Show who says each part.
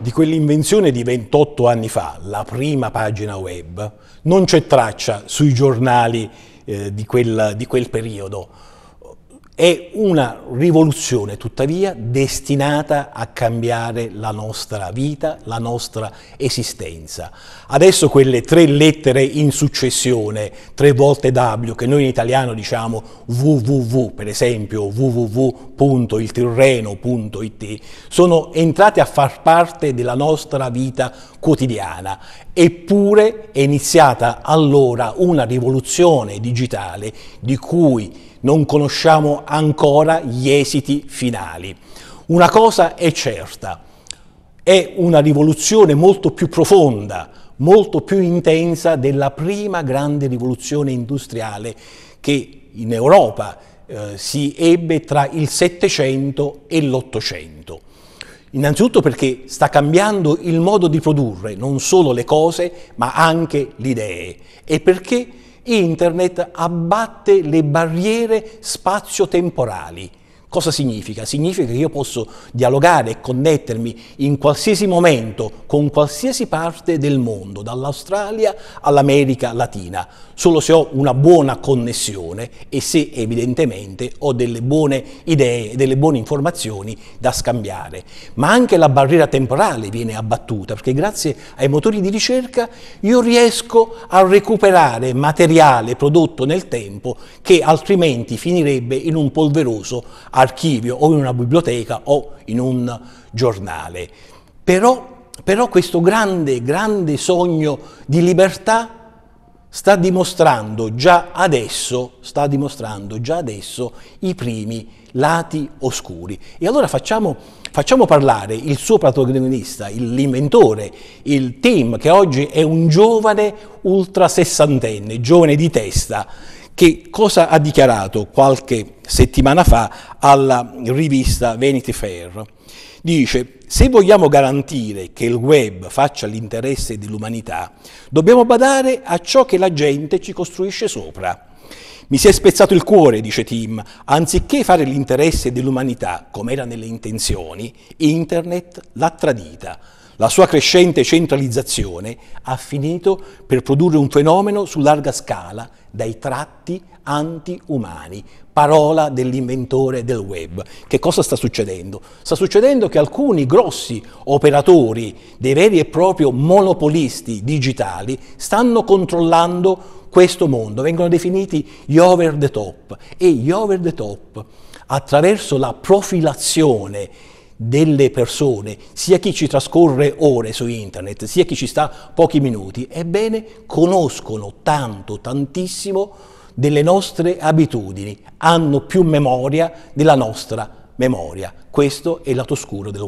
Speaker 1: Di quell'invenzione di 28 anni fa, la prima pagina web, non c'è traccia sui giornali eh, di, quel, di quel periodo. È una rivoluzione tuttavia destinata a cambiare la nostra vita, la nostra esistenza. Adesso quelle tre lettere in successione, tre volte W, che noi in italiano diciamo www, per esempio www.iltirreno.it, sono entrate a far parte della nostra vita quotidiana. Eppure è iniziata allora una rivoluzione digitale di cui non conosciamo ancora gli esiti finali. Una cosa è certa, è una rivoluzione molto più profonda, molto più intensa della prima grande rivoluzione industriale che in Europa eh, si ebbe tra il Settecento e l'Ottocento. Innanzitutto perché sta cambiando il modo di produrre non solo le cose, ma anche le idee e perché Internet abbatte le barriere spazio-temporali Cosa significa? Significa che io posso dialogare e connettermi in qualsiasi momento con qualsiasi parte del mondo, dall'Australia all'America Latina, solo se ho una buona connessione e se evidentemente ho delle buone idee, e delle buone informazioni da scambiare. Ma anche la barriera temporale viene abbattuta, perché grazie ai motori di ricerca io riesco a recuperare materiale prodotto nel tempo che altrimenti finirebbe in un polveroso archivio o in una biblioteca o in un giornale. Però, però questo grande, grande sogno di libertà sta dimostrando già adesso, sta dimostrando già adesso i primi lati oscuri. E allora facciamo, facciamo parlare il suo protagonista, l'inventore, il team, che oggi è un giovane ultra sessantenne, giovane di testa, che cosa ha dichiarato qualche settimana fa alla rivista Vanity Fair. Dice, se vogliamo garantire che il web faccia l'interesse dell'umanità, dobbiamo badare a ciò che la gente ci costruisce sopra. Mi si è spezzato il cuore, dice Tim, anziché fare l'interesse dell'umanità, come era nelle intenzioni, Internet l'ha tradita la sua crescente centralizzazione ha finito per produrre un fenomeno su larga scala dai tratti antiumani, parola dell'inventore del web. Che cosa sta succedendo? Sta succedendo che alcuni grossi operatori, dei veri e propri monopolisti digitali, stanno controllando questo mondo, vengono definiti gli over the top e gli over the top attraverso la profilazione delle persone, sia chi ci trascorre ore su internet, sia chi ci sta pochi minuti, ebbene conoscono tanto, tantissimo delle nostre abitudini, hanno più memoria della nostra memoria. Questo è il lato scuro dell'umanità.